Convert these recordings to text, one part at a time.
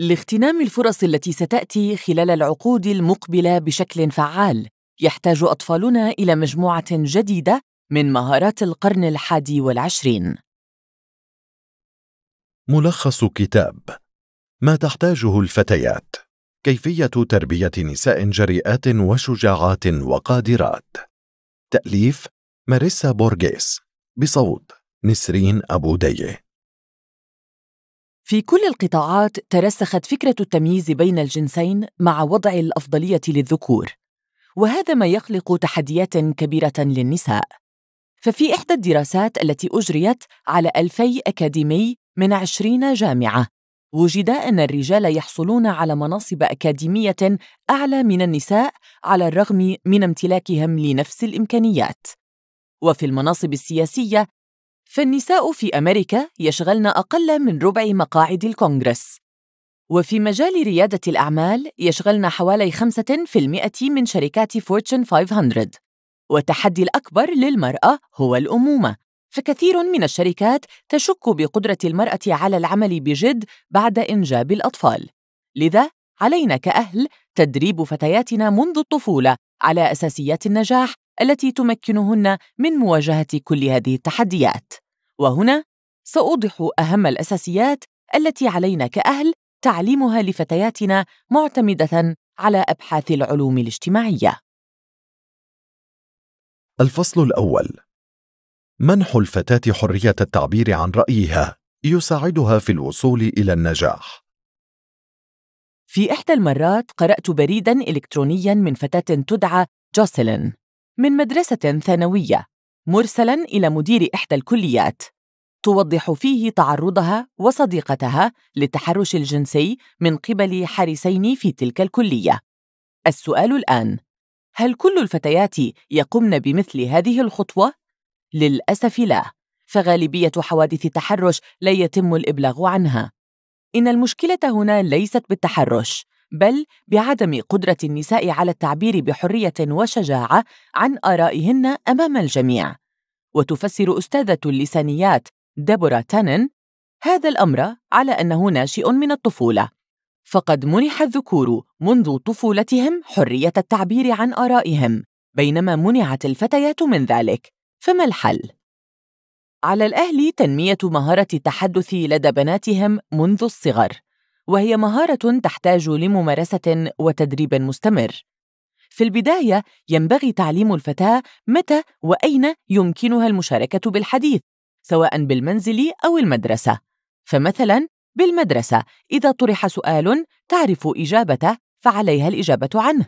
لاغتنام الفرص التي ستاتي خلال العقود المقبله بشكل فعال يحتاج اطفالنا الى مجموعه جديده من مهارات القرن الحادي والعشرين ملخص كتاب ما تحتاجه الفتيات كيفيه تربيه نساء جريئات وشجاعات وقادرات تاليف ماريسا بورغيس بصوت نسرين ابو ديه في كل القطاعات ترسخت فكرة التمييز بين الجنسين مع وضع الأفضلية للذكور، وهذا ما يخلق تحديات كبيرة للنساء. ففي إحدى الدراسات التي أجريت على ألفي أكاديمي من عشرين جامعة، وجد أن الرجال يحصلون على مناصب أكاديمية أعلى من النساء على الرغم من امتلاكهم لنفس الإمكانيات. وفي المناصب السياسية فالنساء في أمريكا يشغلن أقل من ربع مقاعد الكونغرس وفي مجال ريادة الأعمال يشغلن حوالي 5% من شركات فورتشن 500 والتحدي الأكبر للمرأة هو الأمومة فكثير من الشركات تشك بقدرة المرأة على العمل بجد بعد إنجاب الأطفال لذا علينا كأهل تدريب فتياتنا منذ الطفولة على أساسيات النجاح التي تمكنهن من مواجهه كل هذه التحديات وهنا ساوضح اهم الاساسيات التي علينا كاهل تعليمها لفتياتنا معتمده على ابحاث العلوم الاجتماعيه الفصل الاول منح الفتاه حريه التعبير عن رايها يساعدها في الوصول الى النجاح في إحدى المرات قرأت بريداً إلكترونياً من فتاة تدعى جوسلين من مدرسة ثانوية مرسلا إلى مدير إحدى الكليات توضح فيه تعرضها وصديقتها للتحرش الجنسي من قبل حارسين في تلك الكلية السؤال الآن هل كل الفتيات يقمن بمثل هذه الخطوة؟ للأسف لا فغالبية حوادث التحرش لا يتم الإبلاغ عنها إن المشكلة هنا ليست بالتحرش بل بعدم قدرة النساء على التعبير بحرية وشجاعة عن آرائهن أمام الجميع. وتفسر أستاذة اللسانيات ديبورا تانن هذا الأمر على أنه ناشئ من الطفولة. فقد منح الذكور منذ طفولتهم حرية التعبير عن آرائهم، بينما منعت الفتيات من ذلك. فما الحل؟ على الأهل تنمية مهارة التحدث لدى بناتهم منذ الصغر. وهي مهارة تحتاج لممارسة وتدريب مستمر. في البداية ينبغي تعليم الفتاة متى وأين يمكنها المشاركة بالحديث، سواء بالمنزل أو المدرسة. فمثلاً بالمدرسة إذا طرح سؤال تعرف إجابته فعليها الإجابة عنه.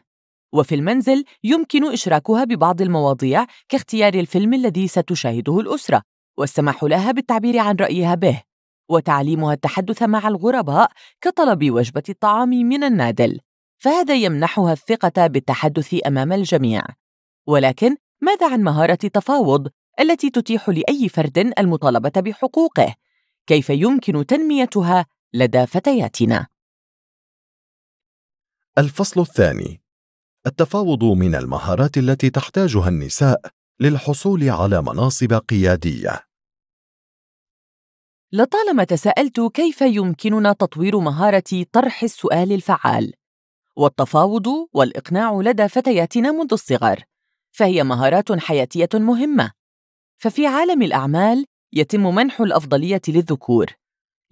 وفي المنزل يمكن إشراكها ببعض المواضيع كاختيار الفيلم الذي ستشاهده الأسرة، والسماح لها بالتعبير عن رأيها به. وتعليمها التحدث مع الغرباء كطلب وجبة الطعام من النادل فهذا يمنحها الثقة بالتحدث أمام الجميع ولكن ماذا عن مهارة التفاوض التي تتيح لأي فرد المطالبة بحقوقه؟ كيف يمكن تنميتها لدى فتياتنا؟ الفصل الثاني التفاوض من المهارات التي تحتاجها النساء للحصول على مناصب قياديه لطالما تساءلت كيف يمكننا تطوير مهارة طرح السؤال الفعال والتفاوض والإقناع لدى فتياتنا منذ الصغر فهي مهارات حياتية مهمة ففي عالم الأعمال يتم منح الأفضلية للذكور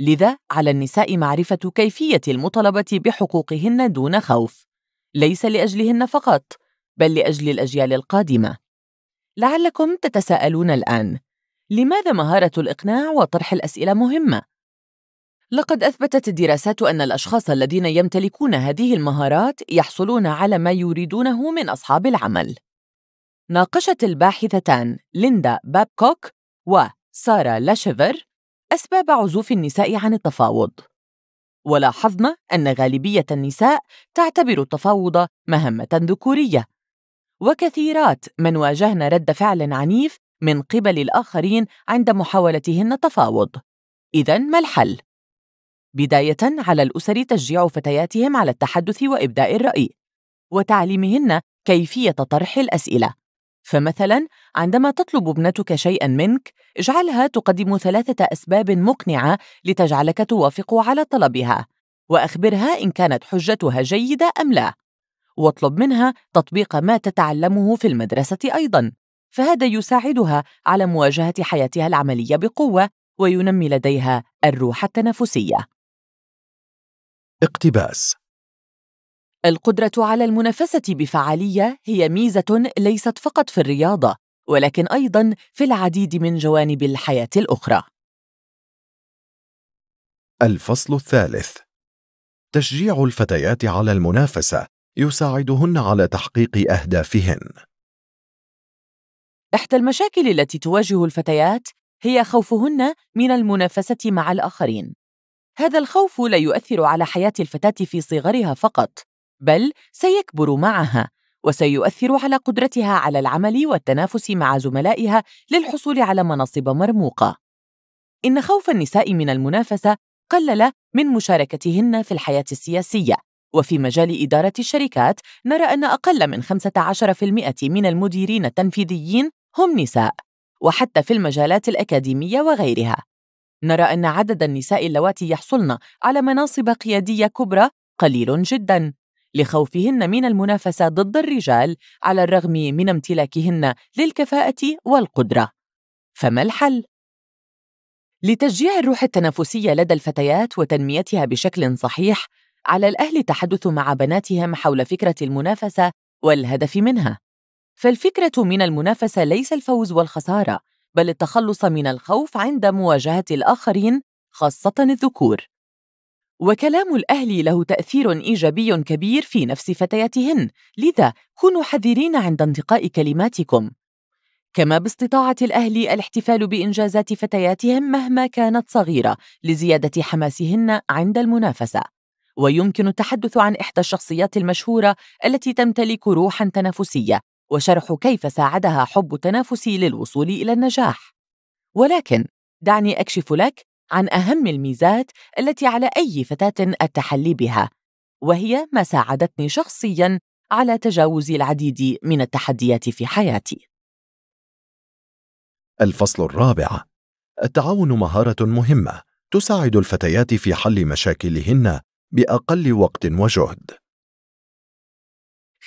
لذا على النساء معرفة كيفية المطالبة بحقوقهن دون خوف ليس لأجلهن فقط بل لأجل الأجيال القادمة لعلكم تتساءلون الآن لماذا مهارة الإقناع وطرح الأسئلة مهمة؟ لقد أثبتت الدراسات أن الأشخاص الذين يمتلكون هذه المهارات يحصلون على ما يريدونه من أصحاب العمل. ناقشت الباحثتان ليندا بابكوك وسارة لاشيفر أسباب عزوف النساء عن التفاوض. ولاحظنا أن غالبية النساء تعتبر التفاوض مهمة ذكورية، وكثيرات من واجهن رد فعل عنيف من قبل الآخرين عند محاولتهن التفاوض. إذا ما الحل؟ بداية على الأسر تشجيع فتياتهم على التحدث وإبداء الرأي، وتعليمهن كيفية طرح الأسئلة. فمثلا عندما تطلب ابنتك شيئا منك اجعلها تقدم ثلاثه اسباب مقنعه لتجعلك توافق على طلبها واخبرها ان كانت حجتها جيده ام لا واطلب منها تطبيق ما تتعلمه في المدرسه ايضا فهذا يساعدها على مواجهة حياتها العملية بقوة وينمي لديها الروح التنافسية. اقتباس القدرة على المنافسة بفعالية هي ميزة ليست فقط في الرياضة، ولكن أيضًا في العديد من جوانب الحياة الأخرى. الفصل الثالث تشجيع الفتيات على المنافسة يساعدهن على تحقيق أهدافهن. إحدى المشاكل التي تواجه الفتيات هي خوفهن من المنافسة مع الآخرين. هذا الخوف لا يؤثر على حياة الفتاة في صغرها فقط، بل سيكبر معها، وسيؤثر على قدرتها على العمل والتنافس مع زملائها للحصول على مناصب مرموقة. إن خوف النساء من المنافسة قلل من مشاركتهن في الحياة السياسية، وفي مجال إدارة الشركات نرى أن أقل من 15% من المديرين التنفيذيين هم نساء وحتى في المجالات الأكاديمية وغيرها نرى أن عدد النساء اللواتي يحصلن على مناصب قيادية كبرى قليل جداً لخوفهن من المنافسة ضد الرجال على الرغم من امتلاكهن للكفاءة والقدرة فما الحل؟ لتشجيع الروح التنافسية لدى الفتيات وتنميتها بشكل صحيح على الأهل تحدث مع بناتهم حول فكرة المنافسة والهدف منها فالفكرة من المنافسة ليس الفوز والخسارة، بل التخلص من الخوف عند مواجهة الآخرين خاصة الذكور. وكلام الأهل له تأثير إيجابي كبير في نفس فتياتهن، لذا كونوا حذرين عند انتقاء كلماتكم. كما باستطاعة الأهل الاحتفال بإنجازات فتياتهم مهما كانت صغيرة لزيادة حماسهن عند المنافسة. ويمكن التحدث عن إحدى الشخصيات المشهورة التي تمتلك روحًا تنافسية وشرح كيف ساعدها حب التنافس للوصول إلى النجاح. ولكن دعني أكشف لك عن أهم الميزات التي على أي فتاة التحلي بها، وهي ما ساعدتني شخصياً على تجاوز العديد من التحديات في حياتي. الفصل الرابع التعاون مهارة مهمة تساعد الفتيات في حل مشاكلهن بأقل وقت وجهد.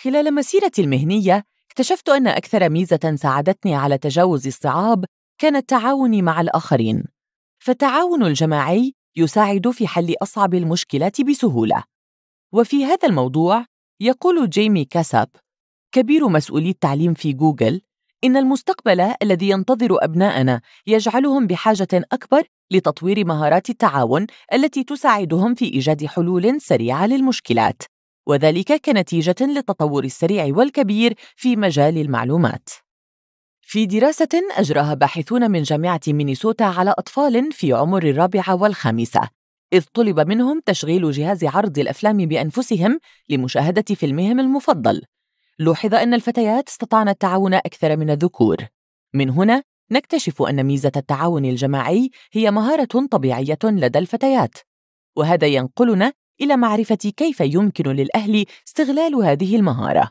خلال مسيرتي المهنية اكتشفت أن أكثر ميزة ساعدتني على تجاوز الصعاب كان التعاون مع الآخرين، فالتعاون الجماعي يساعد في حل أصعب المشكلات بسهولة. وفي هذا الموضوع يقول جيمي كاساب كبير مسؤولي التعليم في جوجل إن المستقبل الذي ينتظر أبناءنا يجعلهم بحاجة أكبر لتطوير مهارات التعاون التي تساعدهم في إيجاد حلول سريعة للمشكلات. وذلك كنتيجة للتطور السريع والكبير في مجال المعلومات. في دراسة أجراها باحثون من جامعة مينيسوتا على أطفال في عمر الرابعة والخامسة، إذ طلب منهم تشغيل جهاز عرض الأفلام بأنفسهم لمشاهدة فيلمهم المفضل. لوحظ أن الفتيات استطعن التعاون أكثر من الذكور. من هنا نكتشف أن ميزة التعاون الجماعي هي مهارة طبيعية لدى الفتيات، وهذا ينقلنا إلى معرفة كيف يمكن للأهل استغلال هذه المهارة.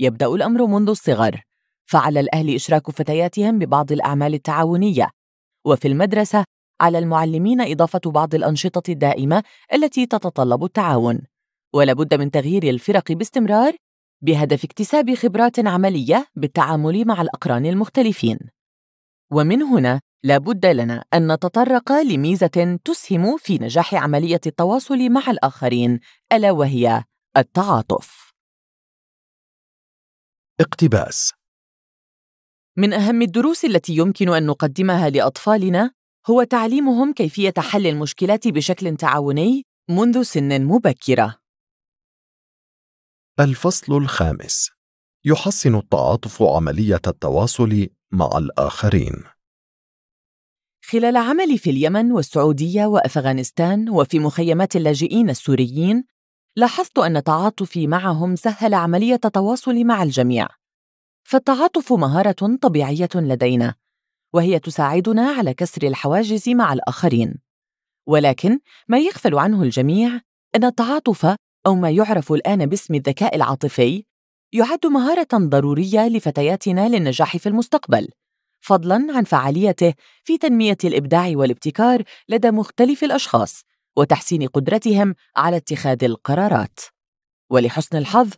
يبدأ الأمر منذ الصغر، فعلى الأهل إشراك فتياتهم ببعض الأعمال التعاونية، وفي المدرسة على المعلمين إضافة بعض الأنشطة الدائمة التي تتطلب التعاون، ولابد من تغيير الفرق باستمرار بهدف اكتساب خبرات عملية بالتعامل مع الأقران المختلفين. ومن هنا لابد لنا أن نتطرق لميزة تسهم في نجاح عملية التواصل مع الآخرين ألا وهي التعاطف. اقتباس من أهم الدروس التي يمكن أن نقدمها لأطفالنا هو تعليمهم كيفية حل المشكلات بشكل تعاوني منذ سن مبكرة. الفصل الخامس يحسن التعاطف عملية التواصل مع الآخرين. خلال عملي في اليمن والسعودية وأفغانستان وفي مخيمات اللاجئين السوريين، لاحظت أن تعاطفي معهم سهل عملية تواصلي مع الجميع. فالتعاطف مهارة طبيعية لدينا، وهي تساعدنا على كسر الحواجز مع الآخرين. ولكن ما يغفل عنه الجميع أن التعاطف أو ما يعرف الآن باسم الذكاء العاطفي يعد مهارة ضرورية لفتياتنا للنجاح في المستقبل. فضلاً عن فعاليته في تنمية الإبداع والابتكار لدى مختلف الأشخاص وتحسين قدرتهم على اتخاذ القرارات. ولحسن الحظ،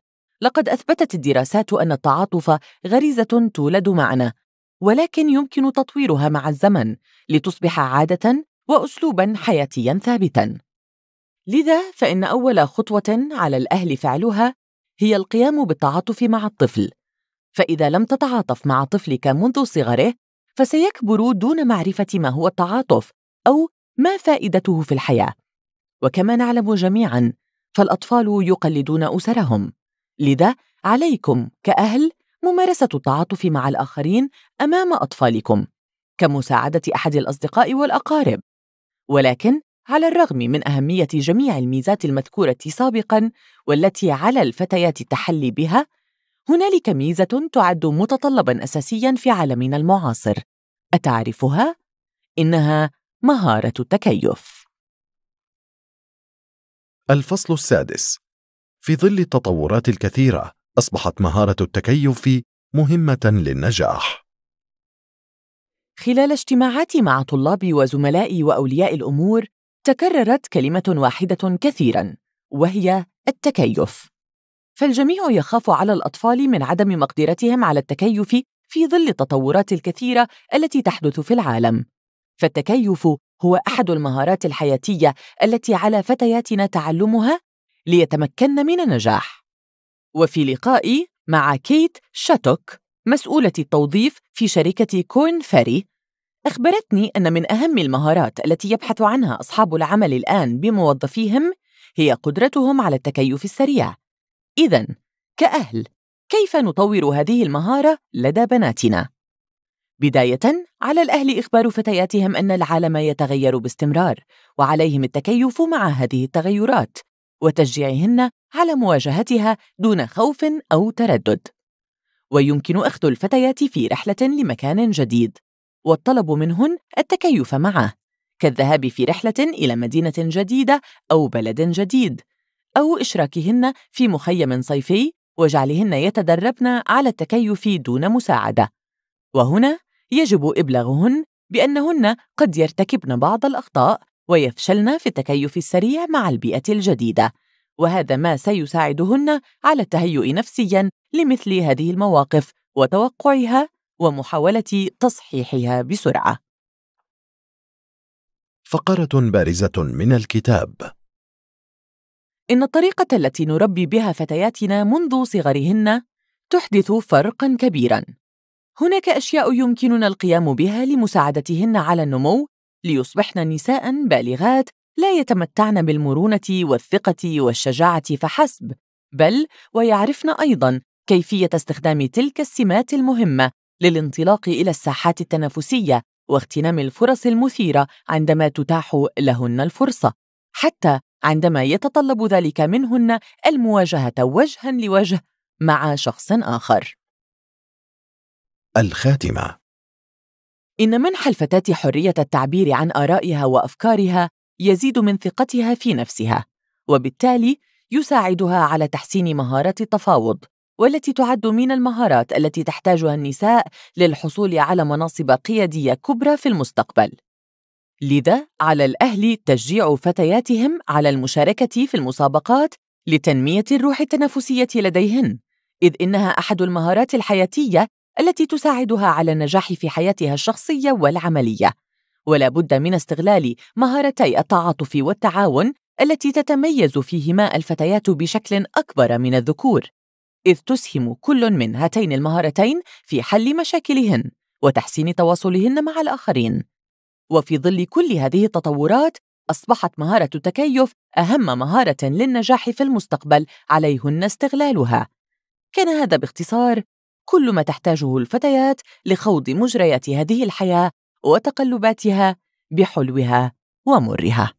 لقد أثبتت الدراسات أن التعاطف غريزة تولد معنا، ولكن يمكن تطويرها مع الزمن لتصبح عادة وأسلوباً حياتياً ثابتاً. لذا فإن أول خطوة على الأهل فعلها هي القيام بالتعاطف مع الطفل فإذا لم تتعاطف مع طفلك منذ صغره فسيكبر دون معرفة ما هو التعاطف أو ما فائدته في الحياة وكما نعلم جميعاً فالأطفال يقلدون أسرهم لذا عليكم كأهل ممارسة التعاطف مع الآخرين أمام أطفالكم كمساعدة أحد الأصدقاء والأقارب ولكن على الرغم من أهمية جميع الميزات المذكورة سابقاً والتي على الفتيات التحلي بها هنالك ميزة تعد متطلبًا أساسيًا في عالمنا المعاصر، أتعرفها؟ إنها مهارة التكيف. الفصل السادس في ظل التطورات الكثيرة، أصبحت مهارة التكيف مهمة للنجاح. خلال اجتماعاتي مع طلابي وزملائي وأولياء الأمور، تكررت كلمة واحدة كثيرًا، وهي التكيف. فالجميع يخاف على الأطفال من عدم مقدرتهم على التكيف في ظل التطورات الكثيرة التي تحدث في العالم. فالتكيف هو أحد المهارات الحياتية التي على فتياتنا تعلمها ليتمكن من النجاح. وفي لقائي مع كيت شاتوك مسؤولة التوظيف في شركة كوين فاري أخبرتني أن من أهم المهارات التي يبحث عنها أصحاب العمل الآن بموظفيهم هي قدرتهم على التكيف السريع إذا كأهل كيف نطور هذه المهارة لدى بناتنا؟ بداية على الأهل إخبار فتياتهم أن العالم يتغير باستمرار وعليهم التكيف مع هذه التغيرات وتشجيعهن على مواجهتها دون خوف أو تردد ويمكن أخذ الفتيات في رحلة لمكان جديد والطلب منهن التكيف معه كالذهاب في رحلة إلى مدينة جديدة أو بلد جديد أو إشراكهن في مخيم صيفي وجعلهن يتدربن على التكيف دون مساعدة وهنا يجب إبلاغهن بأنهن قد يرتكبن بعض الأخطاء ويفشلن في التكيف السريع مع البيئة الجديدة وهذا ما سيساعدهن على التهيؤ نفسيا لمثل هذه المواقف وتوقعها ومحاولة تصحيحها بسرعة فقرة بارزة من الكتاب إن الطريقة التي نربي بها فتياتنا منذ صغرهن تحدث فرقاً كبيراً. هناك أشياء يمكننا القيام بها لمساعدتهن على النمو ليصبحن نساء بالغات لا يتمتعن بالمرونة والثقة والشجاعة فحسب، بل ويعرفن أيضاً كيفية استخدام تلك السمات المهمة للانطلاق إلى الساحات التنافسية واغتنام الفرص المثيرة عندما تتاح لهن الفرصة، حتى عندما يتطلب ذلك منهن المواجهة وجها لوجه مع شخص آخر. الخاتمة إن منح الفتاة حرية التعبير عن آرائها وأفكارها يزيد من ثقتها في نفسها، وبالتالي يساعدها على تحسين مهارة التفاوض، والتي تعد من المهارات التي تحتاجها النساء للحصول على مناصب قيادية كبرى في المستقبل. لذا على الأهل تشجيع فتياتهم على المشاركة في المسابقات لتنمية الروح التنافسية لديهن، إذ إنها أحد المهارات الحياتية التي تساعدها على النجاح في حياتها الشخصية والعملية. ولا بد من استغلال مهارتي التعاطف والتعاون التي تتميز فيهما الفتيات بشكل أكبر من الذكور، إذ تسهم كل من هاتين المهارتين في حل مشاكلهن وتحسين تواصلهن مع الآخرين. وفي ظل كل هذه التطورات أصبحت مهارة التكيف أهم مهارة للنجاح في المستقبل عليهن استغلالها. كان هذا باختصار كل ما تحتاجه الفتيات لخوض مجريات هذه الحياة وتقلباتها بحلوها ومرها.